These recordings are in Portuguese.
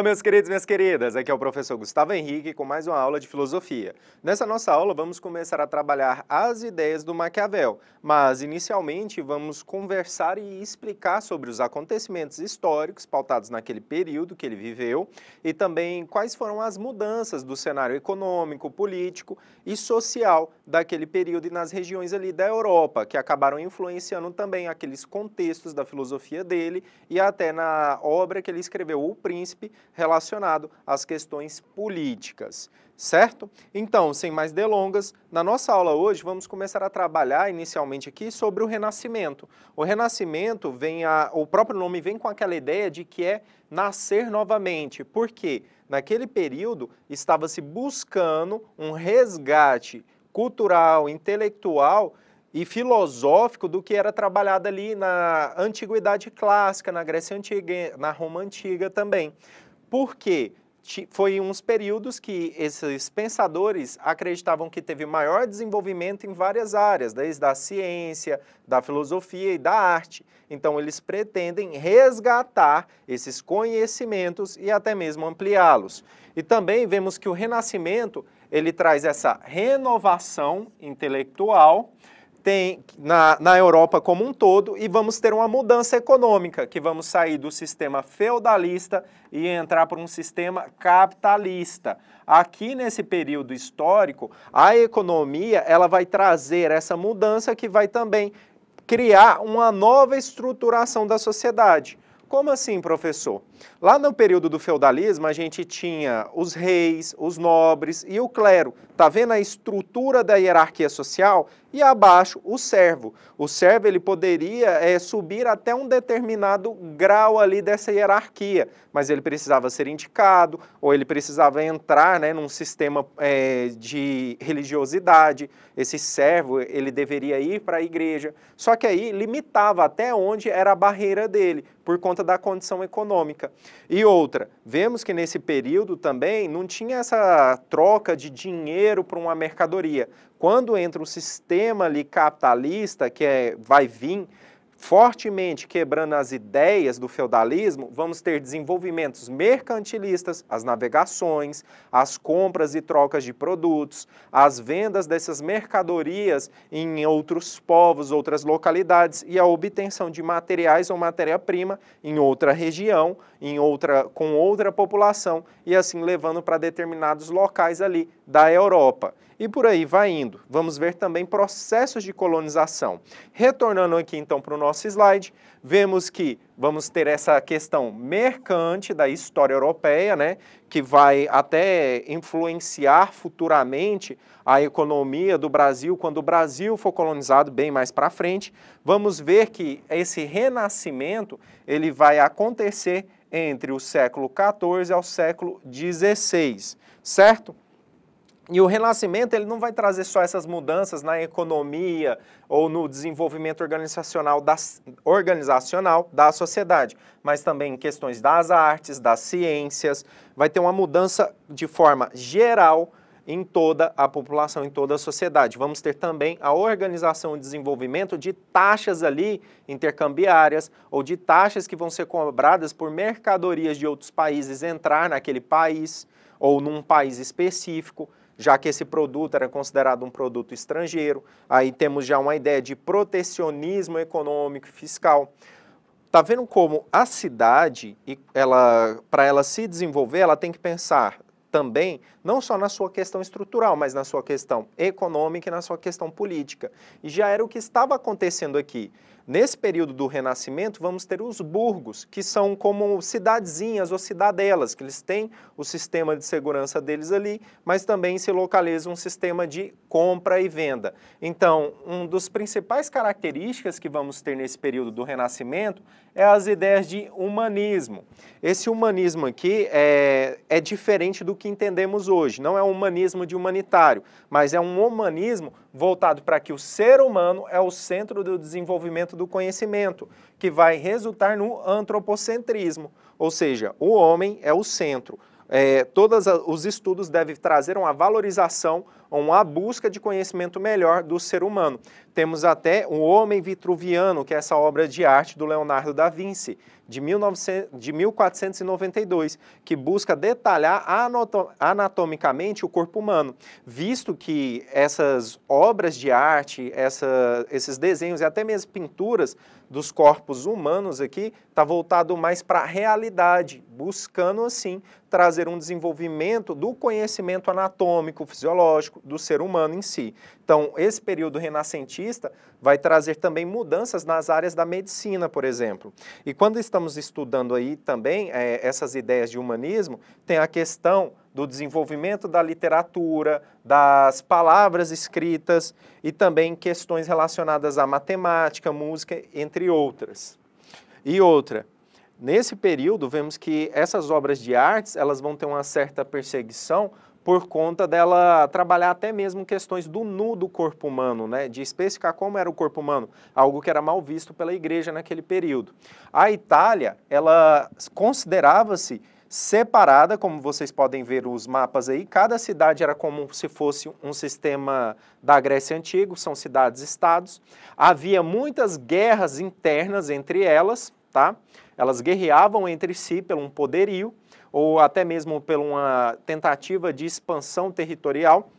Olá, meus queridos e minhas queridas. Aqui é o professor Gustavo Henrique com mais uma aula de filosofia. Nessa nossa aula, vamos começar a trabalhar as ideias do Maquiavel, mas inicialmente vamos conversar e explicar sobre os acontecimentos históricos pautados naquele período que ele viveu e também quais foram as mudanças do cenário econômico, político e social daquele período e nas regiões ali da Europa, que acabaram influenciando também aqueles contextos da filosofia dele e até na obra que ele escreveu, O Príncipe relacionado às questões políticas, certo? Então, sem mais delongas, na nossa aula hoje vamos começar a trabalhar inicialmente aqui sobre o Renascimento. O Renascimento vem a, o próprio nome vem com aquela ideia de que é nascer novamente. Por quê? Naquele período estava se buscando um resgate cultural, intelectual e filosófico do que era trabalhado ali na antiguidade clássica, na Grécia antiga, na Roma antiga também porque foi uns períodos que esses pensadores acreditavam que teve maior desenvolvimento em várias áreas, desde a ciência, da filosofia e da arte. Então, eles pretendem resgatar esses conhecimentos e até mesmo ampliá-los. E também vemos que o Renascimento ele traz essa renovação intelectual tem na, na Europa como um todo e vamos ter uma mudança econômica, que vamos sair do sistema feudalista e entrar para um sistema capitalista. Aqui nesse período histórico, a economia ela vai trazer essa mudança que vai também criar uma nova estruturação da sociedade. Como assim, professor? Lá no período do feudalismo, a gente tinha os reis, os nobres e o clero. Tá vendo a estrutura da hierarquia social? E abaixo, o servo. O servo ele poderia é, subir até um determinado grau ali dessa hierarquia, mas ele precisava ser indicado, ou ele precisava entrar né, num sistema é, de religiosidade. Esse servo ele deveria ir para a igreja. Só que aí limitava até onde era a barreira dele, por conta da condição econômica. E outra, vemos que nesse período também não tinha essa troca de dinheiro para uma mercadoria. Quando entra o sistema ali capitalista, que é, vai vir fortemente quebrando as ideias do feudalismo, vamos ter desenvolvimentos mercantilistas, as navegações, as compras e trocas de produtos, as vendas dessas mercadorias em outros povos, outras localidades e a obtenção de materiais ou matéria-prima em outra região, em outra com outra população e assim levando para determinados locais ali da Europa. E por aí vai indo. Vamos ver também processos de colonização. Retornando aqui então para o nosso slide, vemos que vamos ter essa questão mercante da história europeia, né, que vai até influenciar futuramente a economia do Brasil quando o Brasil for colonizado bem mais para frente. Vamos ver que esse renascimento, ele vai acontecer entre o século XIV ao século XVI, certo? E o renascimento ele não vai trazer só essas mudanças na economia ou no desenvolvimento organizacional da, organizacional da sociedade, mas também em questões das artes, das ciências. Vai ter uma mudança de forma geral em toda a população, em toda a sociedade. Vamos ter também a organização e desenvolvimento de taxas ali intercambiárias ou de taxas que vão ser cobradas por mercadorias de outros países entrar naquele país ou num país específico já que esse produto era considerado um produto estrangeiro. Aí temos já uma ideia de protecionismo econômico e fiscal. está vendo como a cidade, ela, para ela se desenvolver, ela tem que pensar também, não só na sua questão estrutural, mas na sua questão econômica e na sua questão política. E já era o que estava acontecendo aqui. Nesse período do Renascimento, vamos ter os burgos, que são como cidadezinhas ou cidadelas, que eles têm o sistema de segurança deles ali, mas também se localiza um sistema de compra e venda. Então, um dos principais características que vamos ter nesse período do Renascimento é as ideias de humanismo. Esse humanismo aqui é, é diferente do que entendemos hoje, não é um humanismo de humanitário, mas é um humanismo voltado para que o ser humano é o centro do desenvolvimento do conhecimento, que vai resultar no antropocentrismo, ou seja, o homem é o centro. É, todos os estudos devem trazer uma valorização ou uma busca de conhecimento melhor do ser humano. Temos até O Homem Vitruviano, que é essa obra de arte do Leonardo da Vinci, de, de 1492, que busca detalhar anatomicamente o corpo humano, visto que essas obras de arte, essa, esses desenhos e até mesmo pinturas dos corpos humanos aqui, está voltado mais para a realidade, buscando assim trazer um desenvolvimento do conhecimento anatômico, fisiológico, do ser humano em si. Então, esse período renascentista vai trazer também mudanças nas áreas da medicina, por exemplo. E quando estamos estudando aí também é, essas ideias de humanismo, tem a questão do desenvolvimento da literatura, das palavras escritas e também questões relacionadas à matemática, música, entre outras. E outra, nesse período vemos que essas obras de artes elas vão ter uma certa perseguição por conta dela trabalhar até mesmo questões do nu do corpo humano, né, de especificar como era o corpo humano, algo que era mal visto pela igreja naquele período. A Itália, ela considerava-se separada, como vocês podem ver os mapas aí, cada cidade era como se fosse um sistema da Grécia Antiga, são cidades-estados. Havia muitas guerras internas entre elas, tá? Elas guerreavam entre si pelo um poderio, ou até mesmo por uma tentativa de expansão territorial.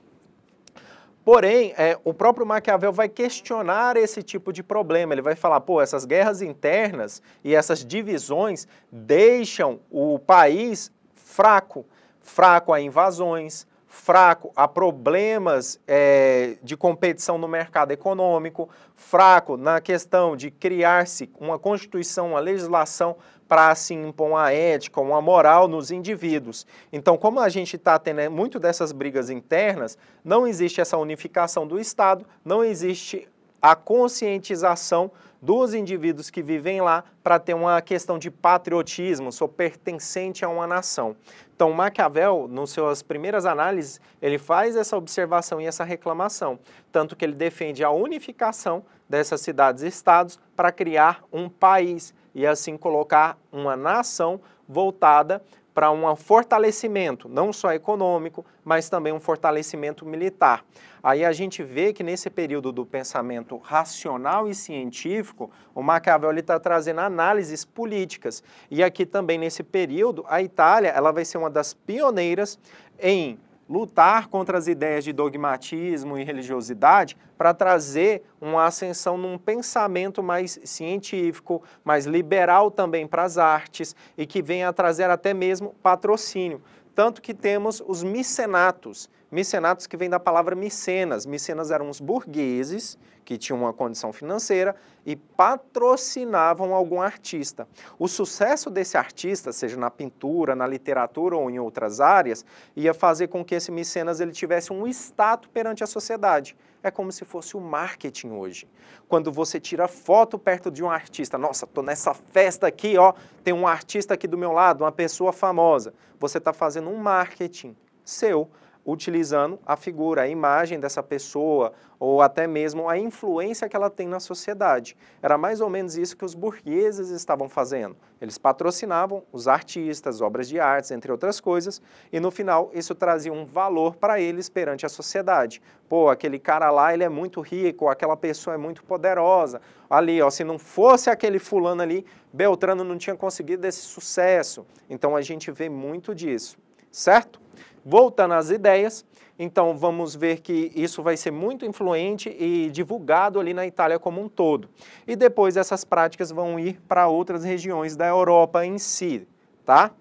Porém, é, o próprio Maquiavel vai questionar esse tipo de problema. Ele vai falar, pô, essas guerras internas e essas divisões deixam o país fraco, fraco a invasões, fraco a problemas é, de competição no mercado econômico, fraco na questão de criar-se uma constituição, uma legislação para assim impor uma ética, uma moral nos indivíduos. Então, como a gente está tendo né, muito dessas brigas internas, não existe essa unificação do Estado, não existe a conscientização dos indivíduos que vivem lá para ter uma questão de patriotismo, sou pertencente a uma nação. Então, Maquiavel, nas suas primeiras análises, ele faz essa observação e essa reclamação, tanto que ele defende a unificação dessas cidades-estados para criar um país e assim colocar uma nação voltada para um fortalecimento, não só econômico, mas também um fortalecimento militar. Aí a gente vê que nesse período do pensamento racional e científico, o Machiavelli está trazendo análises políticas. E aqui também nesse período, a Itália ela vai ser uma das pioneiras em lutar contra as ideias de dogmatismo e religiosidade para trazer uma ascensão num pensamento mais científico, mais liberal também para as artes e que venha a trazer até mesmo patrocínio. Tanto que temos os micenatos, micenatos que vem da palavra micenas. Micenas eram uns burgueses que tinham uma condição financeira e patrocinavam algum artista. O sucesso desse artista, seja na pintura, na literatura ou em outras áreas, ia fazer com que esse micenas ele tivesse um status perante a sociedade é como se fosse o marketing hoje. Quando você tira foto perto de um artista, nossa, tô nessa festa aqui, ó, tem um artista aqui do meu lado, uma pessoa famosa. Você está fazendo um marketing seu utilizando a figura, a imagem dessa pessoa ou até mesmo a influência que ela tem na sociedade. Era mais ou menos isso que os burgueses estavam fazendo. Eles patrocinavam os artistas, obras de artes, entre outras coisas, e no final isso trazia um valor para eles perante a sociedade. Pô, aquele cara lá, ele é muito rico, aquela pessoa é muito poderosa. Ali, ó, se não fosse aquele fulano ali, Beltrano não tinha conseguido esse sucesso. Então a gente vê muito disso, certo? Voltando às ideias, então vamos ver que isso vai ser muito influente e divulgado ali na Itália como um todo. E depois essas práticas vão ir para outras regiões da Europa em si, tá?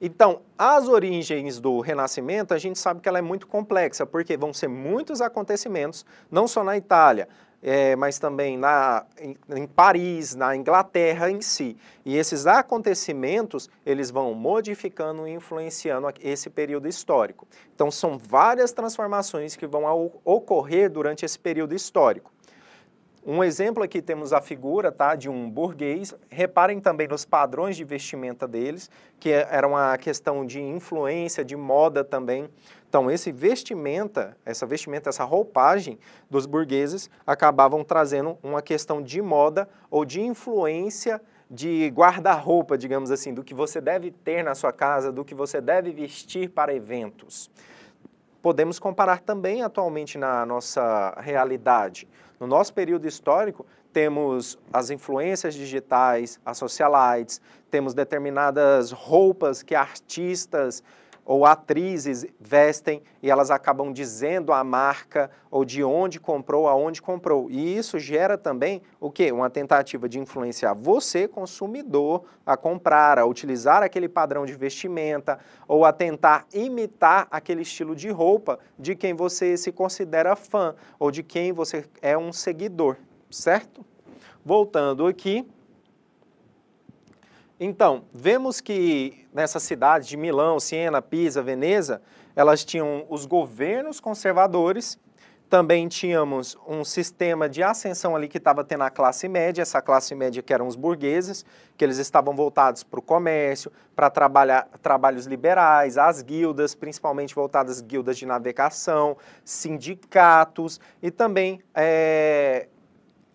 Então, as origens do Renascimento, a gente sabe que ela é muito complexa, porque vão ser muitos acontecimentos, não só na Itália, é, mas também na, em, em, Paris, na Inglaterra em si. E esses acontecimentos, eles vão modificando e influenciando esse período histórico. Então, são várias transformações que vão ocorrer durante esse período histórico. Um exemplo aqui temos a figura tá, de um burguês. Reparem também nos padrões de vestimenta deles, que é, era uma questão de influência, de moda também. Então, esse vestimenta, essa vestimenta, essa roupagem dos burgueses acabavam trazendo uma questão de moda ou de influência de guarda-roupa, digamos assim, do que você deve ter na sua casa, do que você deve vestir para eventos podemos comparar também atualmente na nossa realidade. No nosso período histórico, temos as influências digitais, as socialites, temos determinadas roupas que artistas ou atrizes vestem e elas acabam dizendo a marca ou de onde comprou, aonde comprou. E isso gera também o quê? Uma tentativa de influenciar você, consumidor, a comprar, a utilizar aquele padrão de vestimenta ou a tentar imitar aquele estilo de roupa de quem você se considera fã ou de quem você é um seguidor, certo? Voltando aqui, então, vemos que nessas cidades de Milão, Siena, Pisa, Veneza, elas tinham os governos conservadores, também tínhamos um sistema de ascensão ali que estava tendo a classe média, essa classe média que eram os burgueses, que eles estavam voltados para o comércio, para trabalhar trabalhos liberais, as guildas, principalmente voltadas guildas de navegação, sindicatos, e também é,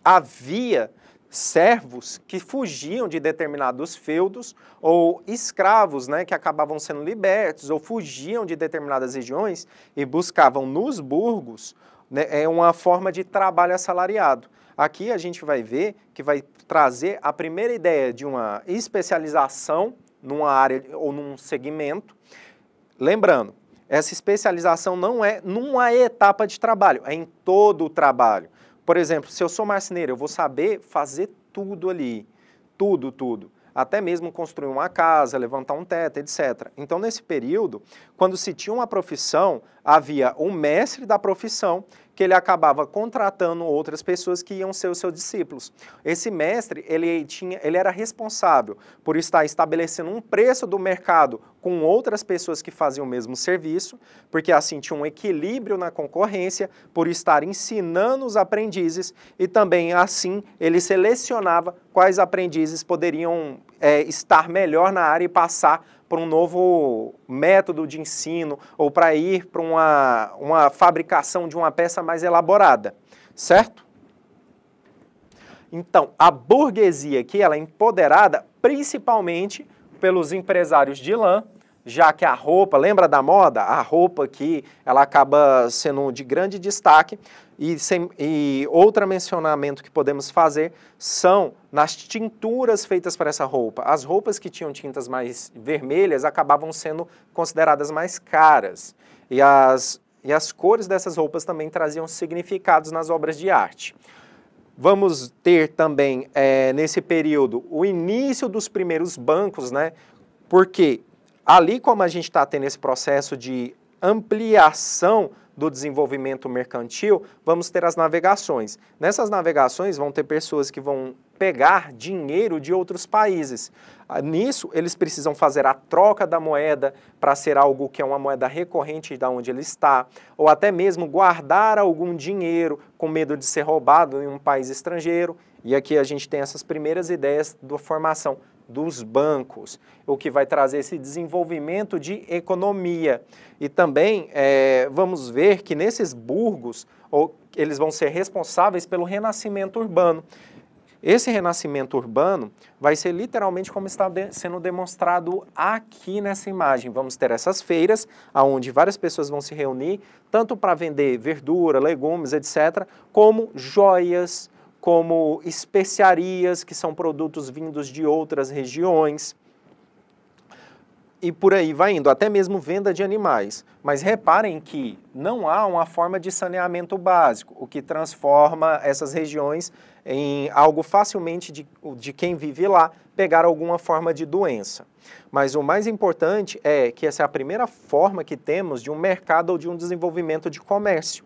havia servos que fugiam de determinados feudos ou escravos, né, que acabavam sendo libertos ou fugiam de determinadas regiões e buscavam nos burgos né, é uma forma de trabalho assalariado. Aqui a gente vai ver que vai trazer a primeira ideia de uma especialização numa área ou num segmento. Lembrando, essa especialização não é numa etapa de trabalho, é em todo o trabalho. Por exemplo, se eu sou marceneiro, eu vou saber fazer tudo ali, tudo, tudo até mesmo construir uma casa, levantar um teto, etc. Então, nesse período, quando se tinha uma profissão, havia um mestre da profissão que ele acabava contratando outras pessoas que iam ser os seus discípulos. Esse mestre, ele, tinha, ele era responsável por estar estabelecendo um preço do mercado com outras pessoas que faziam o mesmo serviço, porque assim tinha um equilíbrio na concorrência, por estar ensinando os aprendizes e também assim ele selecionava quais aprendizes poderiam é, estar melhor na área e passar para um novo método de ensino ou para ir para uma, uma fabricação de uma peça mais elaborada, certo? Então, a burguesia aqui ela é empoderada principalmente pelos empresários de lã, já que a roupa, lembra da moda? A roupa aqui, ela acaba sendo de grande destaque, e, sem, e outro mencionamento que podemos fazer são nas tinturas feitas para essa roupa. As roupas que tinham tintas mais vermelhas acabavam sendo consideradas mais caras. E as, e as cores dessas roupas também traziam significados nas obras de arte. Vamos ter também, é, nesse período, o início dos primeiros bancos, né? Porque ali, como a gente está tendo esse processo de ampliação do desenvolvimento mercantil, vamos ter as navegações. Nessas navegações vão ter pessoas que vão pegar dinheiro de outros países. Ah, nisso, eles precisam fazer a troca da moeda para ser algo que é uma moeda recorrente da onde ele está, ou até mesmo guardar algum dinheiro com medo de ser roubado em um país estrangeiro. E aqui a gente tem essas primeiras ideias da formação dos bancos, o que vai trazer esse desenvolvimento de economia. E também é, vamos ver que nesses burgos ou, eles vão ser responsáveis pelo renascimento urbano. Esse renascimento urbano vai ser literalmente como está de, sendo demonstrado aqui nessa imagem. Vamos ter essas feiras, onde várias pessoas vão se reunir, tanto para vender verdura, legumes, etc., como joias, como especiarias, que são produtos vindos de outras regiões. E por aí vai indo, até mesmo venda de animais. Mas reparem que não há uma forma de saneamento básico, o que transforma essas regiões em algo facilmente de, de quem vive lá pegar alguma forma de doença. Mas o mais importante é que essa é a primeira forma que temos de um mercado ou de um desenvolvimento de comércio.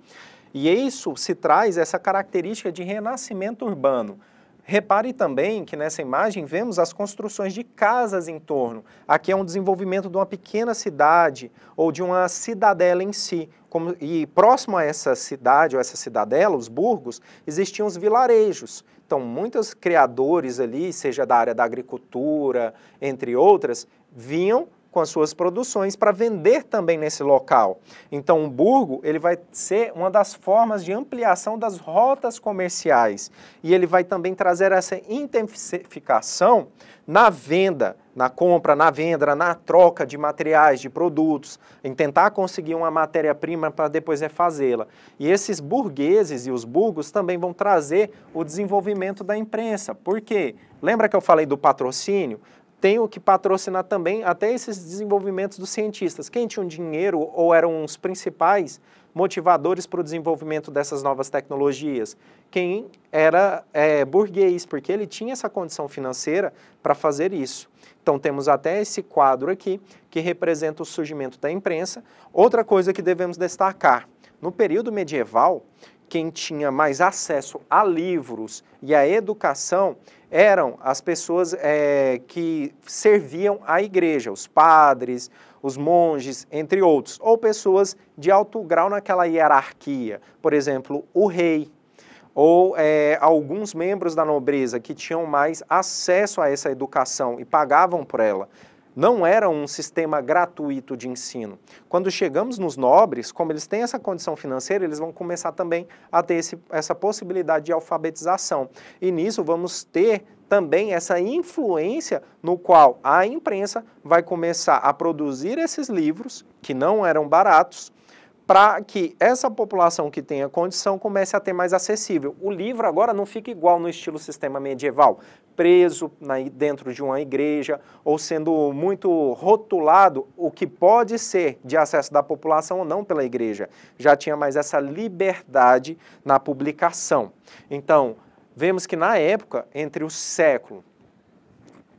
E isso se traz essa característica de renascimento urbano. Repare também que nessa imagem vemos as construções de casas em torno. Aqui é um desenvolvimento de uma pequena cidade ou de uma cidadela em si. Como, e próximo a essa cidade ou essa cidadela, os burgos, existiam os vilarejos. Então, muitos criadores ali, seja da área da agricultura, entre outras, vinham com as suas produções para vender também nesse local. Então, o Burgo ele vai ser uma das formas de ampliação das rotas comerciais e ele vai também trazer essa intensificação na venda, na compra, na venda, na troca de materiais, de produtos, em tentar conseguir uma matéria-prima para depois refazê-la. E esses burgueses e os burgos também vão trazer o desenvolvimento da imprensa. Por quê? Lembra que eu falei do patrocínio? tenho que patrocinar também até esses desenvolvimentos dos cientistas. Quem tinha um dinheiro ou eram os principais motivadores para o desenvolvimento dessas novas tecnologias? Quem era é, burguês, porque ele tinha essa condição financeira para fazer isso. Então temos até esse quadro aqui, que representa o surgimento da imprensa. Outra coisa que devemos destacar, no período medieval, quem tinha mais acesso a livros e à educação eram as pessoas é, que serviam à igreja, os padres, os monges, entre outros, ou pessoas de alto grau naquela hierarquia, por exemplo, o rei, ou é, alguns membros da nobreza que tinham mais acesso a essa educação e pagavam por ela não era um sistema gratuito de ensino. Quando chegamos nos nobres, como eles têm essa condição financeira, eles vão começar também a ter esse, essa possibilidade de alfabetização. E nisso vamos ter também essa influência no qual a imprensa vai começar a produzir esses livros, que não eram baratos, para que essa população que tem a condição comece a ter mais acessível. O livro agora não fica igual no estilo sistema medieval preso na, dentro de uma igreja ou sendo muito rotulado o que pode ser de acesso da população ou não pela igreja. Já tinha mais essa liberdade na publicação. Então, vemos que na época, entre o século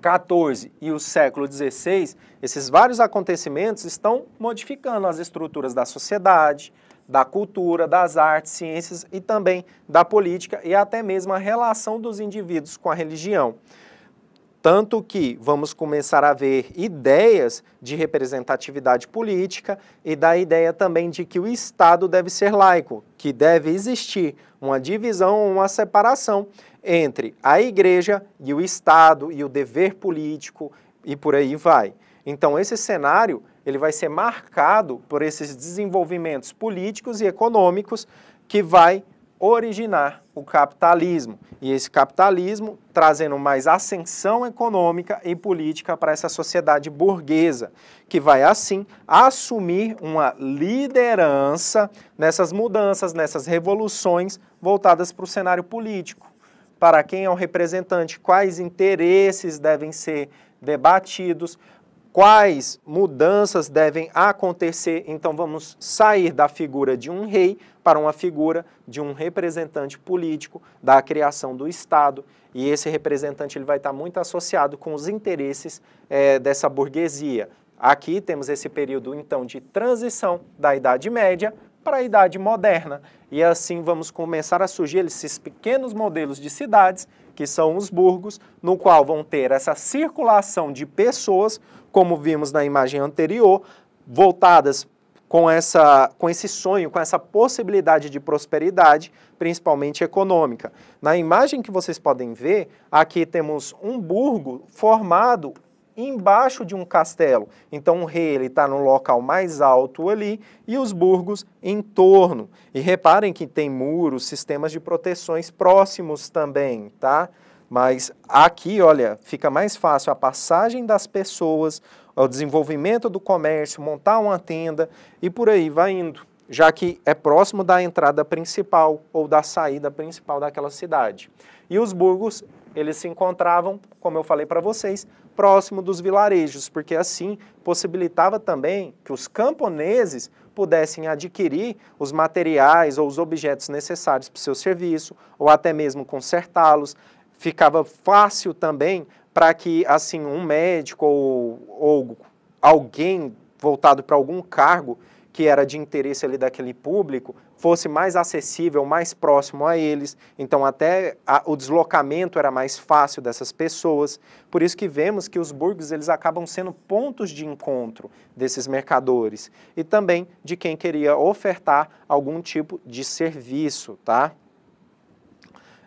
14 e o século 16, esses vários acontecimentos estão modificando as estruturas da sociedade, da cultura, das artes, ciências e também da política e até mesmo a relação dos indivíduos com a religião. Tanto que vamos começar a ver ideias de representatividade política e da ideia também de que o Estado deve ser laico, que deve existir uma divisão, uma separação entre a igreja e o Estado e o dever político e por aí vai. Então, esse cenário ele vai ser marcado por esses desenvolvimentos políticos e econômicos que vai originar o capitalismo. E esse capitalismo trazendo mais ascensão econômica e política para essa sociedade burguesa, que vai assim assumir uma liderança nessas mudanças, nessas revoluções voltadas para o cenário político. Para quem é o representante, quais interesses devem ser debatidos, quais mudanças devem acontecer. Então vamos sair da figura de um rei para uma figura de um representante político da criação do Estado. E esse representante ele vai estar muito associado com os interesses é, dessa burguesia. Aqui temos esse período então de transição da Idade Média para a Idade Moderna. E assim vamos começar a surgir esses pequenos modelos de cidades, que são os burgos, no qual vão ter essa circulação de pessoas como vimos na imagem anterior, voltadas com, essa, com esse sonho, com essa possibilidade de prosperidade, principalmente econômica. Na imagem que vocês podem ver, aqui temos um burgo formado embaixo de um castelo. Então o rei ele está no local mais alto ali e os burgos em torno. E reparem que tem muros, sistemas de proteções próximos também, tá? Mas aqui, olha, fica mais fácil a passagem das pessoas, o desenvolvimento do comércio, montar uma tenda e por aí vai indo, já que é próximo da entrada principal ou da saída principal daquela cidade. E os burgos, eles se encontravam, como eu falei para vocês, próximo dos vilarejos, porque assim possibilitava também que os camponeses pudessem adquirir os materiais ou os objetos necessários para o seu serviço, ou até mesmo consertá-los ficava fácil também para que assim um médico ou, ou alguém voltado para algum cargo que era de interesse ali daquele público fosse mais acessível, mais próximo a eles. Então até a, o deslocamento era mais fácil dessas pessoas. Por isso que vemos que os burgos eles acabam sendo pontos de encontro desses mercadores e também de quem queria ofertar algum tipo de serviço, tá?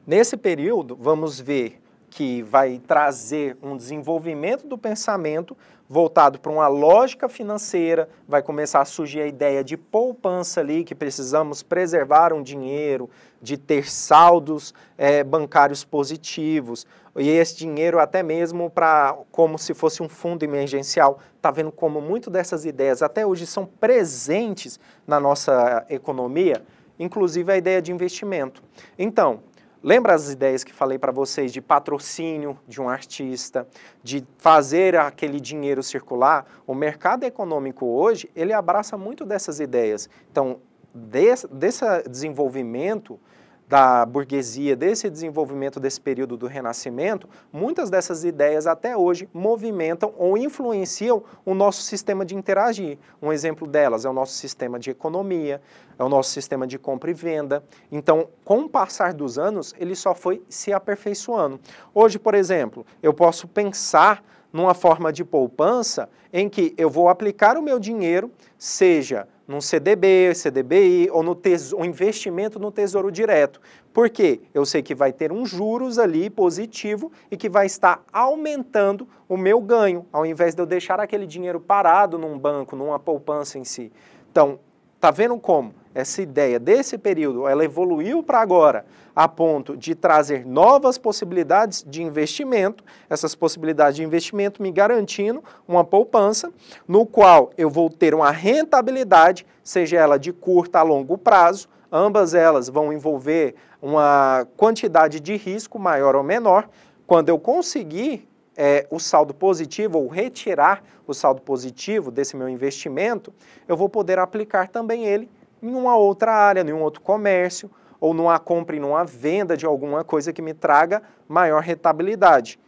Nesse período, vamos ver que vai trazer um desenvolvimento do pensamento voltado para uma lógica financeira, vai começar a surgir a ideia de poupança ali, que precisamos preservar um dinheiro, de ter saldos é, bancários positivos, e esse dinheiro até mesmo para como se fosse um fundo emergencial. Está vendo como muitas dessas ideias até hoje são presentes na nossa economia? inclusive a ideia de investimento. Então, Lembra as ideias que falei para vocês de patrocínio de um artista, de fazer aquele dinheiro circular? O mercado econômico hoje, ele abraça muito dessas ideias. Então, desse, desse desenvolvimento da burguesia, desse desenvolvimento desse período do Renascimento, muitas dessas ideias até hoje movimentam ou influenciam o nosso sistema de interagir. Um exemplo delas é o nosso sistema de economia, é o nosso sistema de compra e venda. Então, com o passar dos anos, ele só foi se aperfeiçoando. Hoje, por exemplo, eu posso pensar numa forma de poupança em que eu vou aplicar o meu dinheiro, seja num CDB, CDBI ou no tesouro, investimento no Tesouro Direto. Por quê? Eu sei que vai ter um juros ali positivo e que vai estar aumentando o meu ganho, ao invés de eu deixar aquele dinheiro parado num banco, numa poupança em si. Então, tá vendo como? essa ideia desse período, ela evoluiu para agora, a ponto de trazer novas possibilidades de investimento, essas possibilidades de investimento me garantindo uma poupança, no qual eu vou ter uma rentabilidade, seja ela de curto a longo prazo, ambas elas vão envolver uma quantidade de risco maior ou menor. Quando eu conseguir é, o saldo positivo ou retirar o saldo positivo desse meu investimento, eu vou poder aplicar também ele em uma outra área, em um outro comércio, ou numa compra e numa venda de alguma coisa que me traga maior rentabilidade.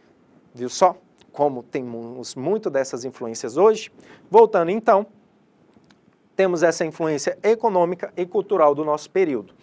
Viu só como temos muito dessas influências hoje? Voltando então, temos essa influência econômica e cultural do nosso período.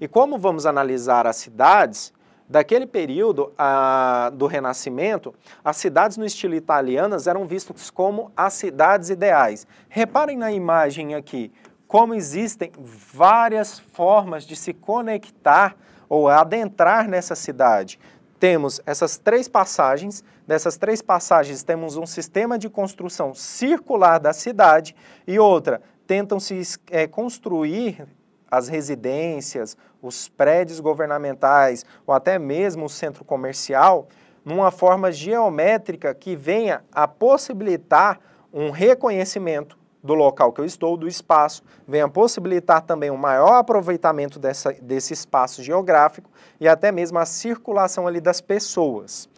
E como vamos analisar as cidades, daquele período a, do Renascimento, as cidades no estilo italianas eram vistas como as cidades ideais. Reparem na imagem aqui, como existem várias formas de se conectar ou adentrar nessa cidade. Temos essas três passagens, nessas três passagens temos um sistema de construção circular da cidade e outra, tentam-se é, construir as residências, os prédios governamentais ou até mesmo o centro comercial numa forma geométrica que venha a possibilitar um reconhecimento, do local que eu estou, do espaço, venha possibilitar também um maior aproveitamento dessa, desse espaço geográfico e até mesmo a circulação ali das pessoas.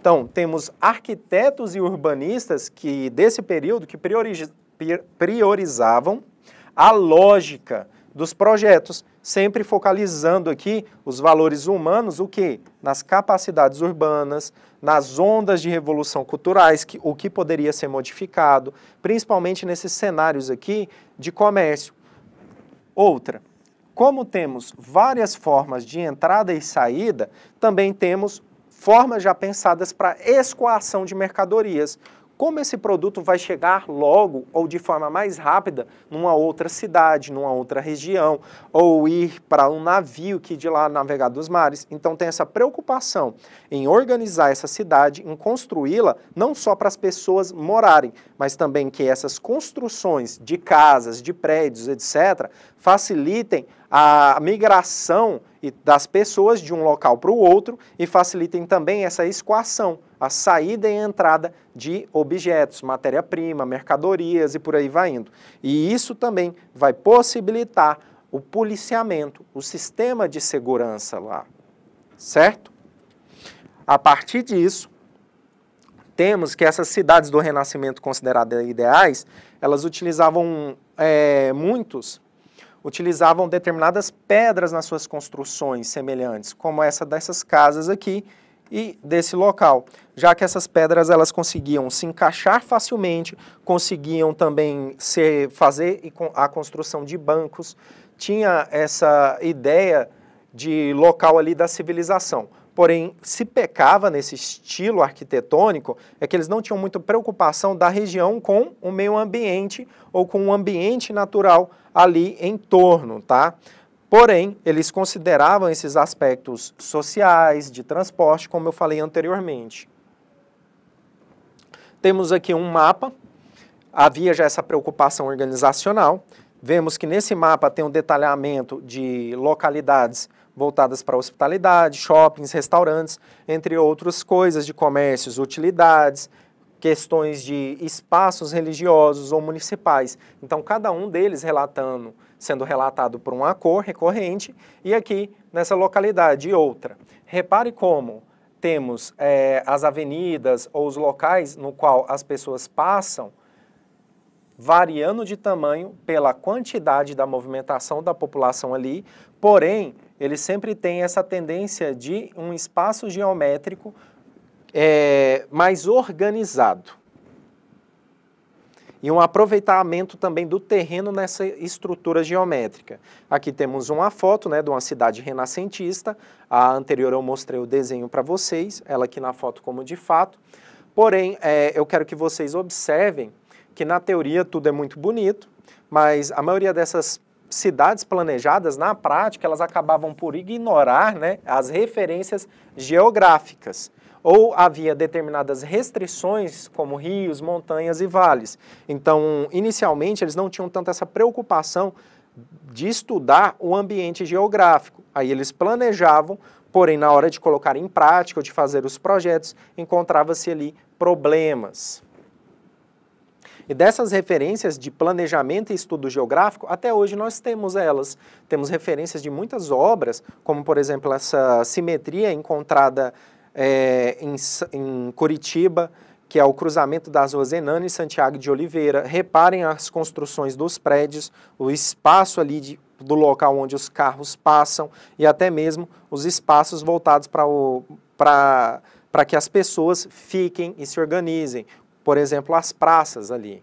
Então, temos arquitetos e urbanistas que desse período que priorizavam a lógica dos projetos, sempre focalizando aqui os valores humanos, o que? Nas capacidades urbanas, nas ondas de revolução culturais, que, o que poderia ser modificado, principalmente nesses cenários aqui de comércio. Outra, como temos várias formas de entrada e saída, também temos formas já pensadas para escoação de mercadorias, como esse produto vai chegar logo ou de forma mais rápida numa outra cidade, numa outra região, ou ir para um navio que de lá navegar dos mares. Então tem essa preocupação em organizar essa cidade, em construí-la não só para as pessoas morarem, mas também que essas construções de casas, de prédios, etc., facilitem a migração e das pessoas de um local para o outro e facilitem também essa escoação, a saída e entrada de objetos, matéria-prima, mercadorias e por aí vai indo. E isso também vai possibilitar o policiamento, o sistema de segurança lá, certo? A partir disso, temos que essas cidades do Renascimento consideradas ideais, elas utilizavam é, muitos utilizavam determinadas pedras nas suas construções semelhantes, como essa dessas casas aqui e desse local, já que essas pedras elas conseguiam se encaixar facilmente, conseguiam também se fazer a construção de bancos, tinha essa ideia de local ali da civilização porém se pecava nesse estilo arquitetônico é que eles não tinham muita preocupação da região com o meio ambiente ou com o ambiente natural ali em torno, tá? Porém, eles consideravam esses aspectos sociais, de transporte, como eu falei anteriormente. Temos aqui um mapa, havia já essa preocupação organizacional. Vemos que nesse mapa tem um detalhamento de localidades voltadas para hospitalidade, shoppings, restaurantes, entre outras coisas de comércios, utilidades, questões de espaços religiosos ou municipais. Então, cada um deles relatando, sendo relatado por uma cor recorrente e aqui nessa localidade outra. Repare como temos é, as avenidas ou os locais no qual as pessoas passam variando de tamanho pela quantidade da movimentação da população ali, porém ele sempre tem essa tendência de um espaço geométrico é, mais organizado. E um aproveitamento também do terreno nessa estrutura geométrica. Aqui temos uma foto né, de uma cidade renascentista, a anterior eu mostrei o desenho para vocês, ela aqui na foto como de fato. Porém, é, eu quero que vocês observem que na teoria tudo é muito bonito, mas a maioria dessas cidades planejadas, na prática, elas acabavam por ignorar né, as referências geográficas. Ou havia determinadas restrições, como rios, montanhas e vales. Então, inicialmente, eles não tinham tanta essa preocupação de estudar o ambiente geográfico. Aí eles planejavam, porém, na hora de colocar em prática ou de fazer os projetos, encontrava-se ali problemas. E dessas referências de planejamento e estudo geográfico, até hoje nós temos elas. Temos referências de muitas obras, como por exemplo essa simetria encontrada é, em, em Curitiba, que é o cruzamento das ruas Enano e Santiago de Oliveira. Reparem as construções dos prédios, o espaço ali de, do local onde os carros passam e até mesmo os espaços voltados para para que as pessoas fiquem e se organizem, por exemplo, as praças ali.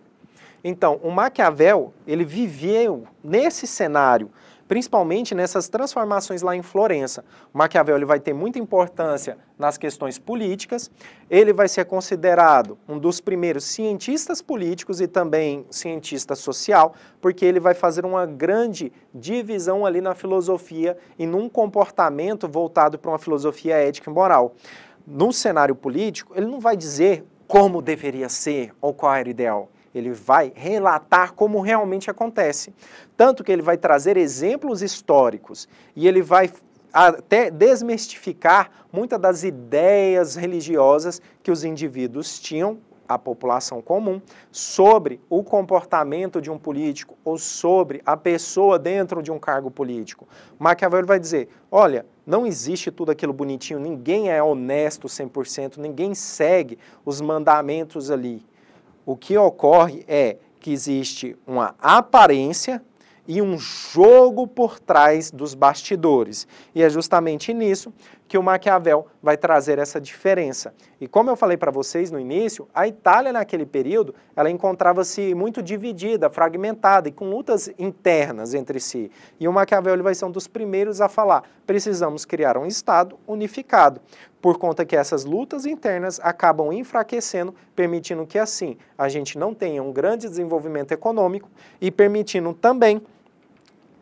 Então, o Maquiavel, ele viveu nesse cenário, principalmente nessas transformações lá em Florença. O Maquiavel ele vai ter muita importância nas questões políticas, ele vai ser considerado um dos primeiros cientistas políticos e também cientista social, porque ele vai fazer uma grande divisão ali na filosofia e num comportamento voltado para uma filosofia ética e moral. No cenário político, ele não vai dizer como deveria ser ou qual era o ideal. Ele vai relatar como realmente acontece. Tanto que ele vai trazer exemplos históricos e ele vai até desmistificar muitas das ideias religiosas que os indivíduos tinham a população comum sobre o comportamento de um político ou sobre a pessoa dentro de um cargo político. Maquiavel vai dizer: olha, não existe tudo aquilo bonitinho, ninguém é honesto 100%, ninguém segue os mandamentos ali. O que ocorre é que existe uma aparência e um jogo por trás dos bastidores. E é justamente nisso que o Maquiavel vai trazer essa diferença. E como eu falei para vocês no início, a Itália naquele período, ela encontrava-se muito dividida, fragmentada e com lutas internas entre si. E o Maquiavel vai ser um dos primeiros a falar, precisamos criar um Estado unificado, por conta que essas lutas internas acabam enfraquecendo, permitindo que assim a gente não tenha um grande desenvolvimento econômico e permitindo também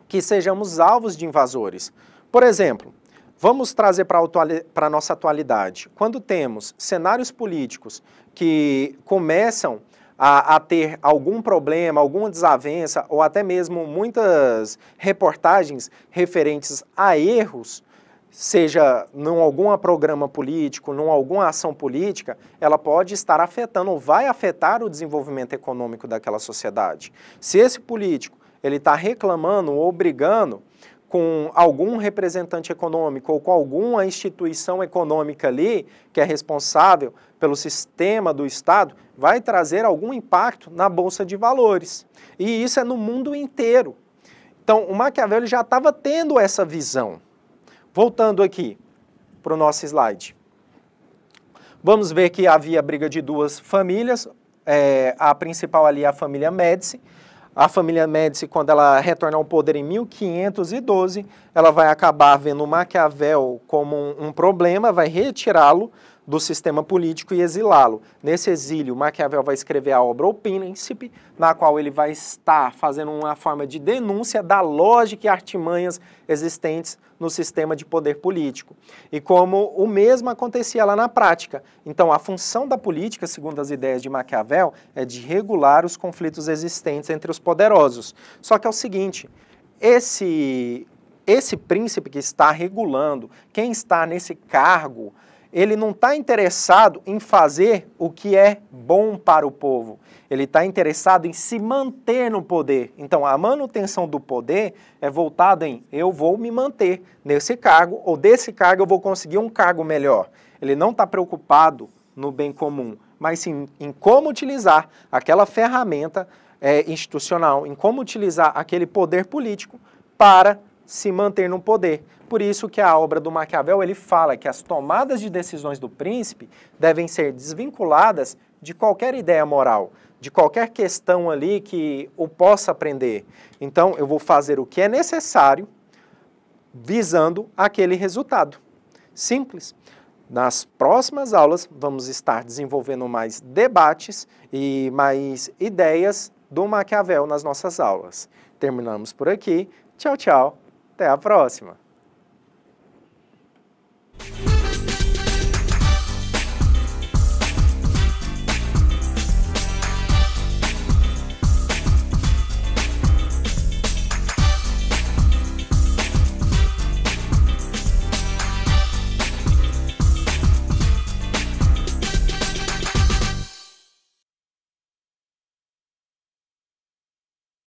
que sejamos alvos de invasores. Por exemplo, Vamos trazer para a nossa atualidade. Quando temos cenários políticos que começam a, a, ter algum problema, alguma desavença ou até mesmo muitas reportagens referentes a erros, seja num algum programa político, em alguma ação política, ela pode estar afetando ou vai afetar o desenvolvimento econômico daquela sociedade. Se esse político ele está reclamando ou brigando, com algum representante econômico ou com alguma instituição econômica ali que é responsável pelo sistema do Estado, vai trazer algum impacto na bolsa de valores. E isso é no mundo inteiro. Então, o Maquiavel já estava tendo essa visão. Voltando aqui para o nosso slide. Vamos ver que havia briga de duas famílias, é, a principal ali é a família Médici, a família Médici, quando ela retornar ao poder em 1512, ela vai acabar vendo Maquiavel como um, um problema, vai retirá-lo do sistema político e exilá-lo. Nesse exílio, Maquiavel vai escrever a obra O Príncipe, na qual ele vai estar fazendo uma forma de denúncia da lógica e artimanhas existentes no sistema de poder político. E como o mesmo acontecia lá na prática. Então, a função da política, segundo as ideias de Maquiavel, é de regular os conflitos existentes entre os poderosos. Só que é o seguinte, esse esse príncipe que está regulando, quem está nesse cargo ele não está interessado em fazer o que é bom para o povo. Ele está interessado em se manter no poder. Então, a manutenção do poder é voltada em eu vou me manter nesse cargo ou desse cargo eu vou conseguir um cargo melhor. Ele não está preocupado no bem comum, mas sim em como utilizar aquela ferramenta é, institucional, em como utilizar aquele poder político para se manter no poder. Por isso que a obra do Maquiavel ele fala que as tomadas de decisões do príncipe devem ser desvinculadas de qualquer ideia moral, de qualquer questão ali que o possa aprender. Então eu vou fazer o que é necessário visando aquele resultado. Simples. Nas próximas aulas vamos estar desenvolvendo mais debates e mais ideias do Maquiavel nas nossas aulas. Terminamos por aqui. Tchau, tchau. Até a próxima!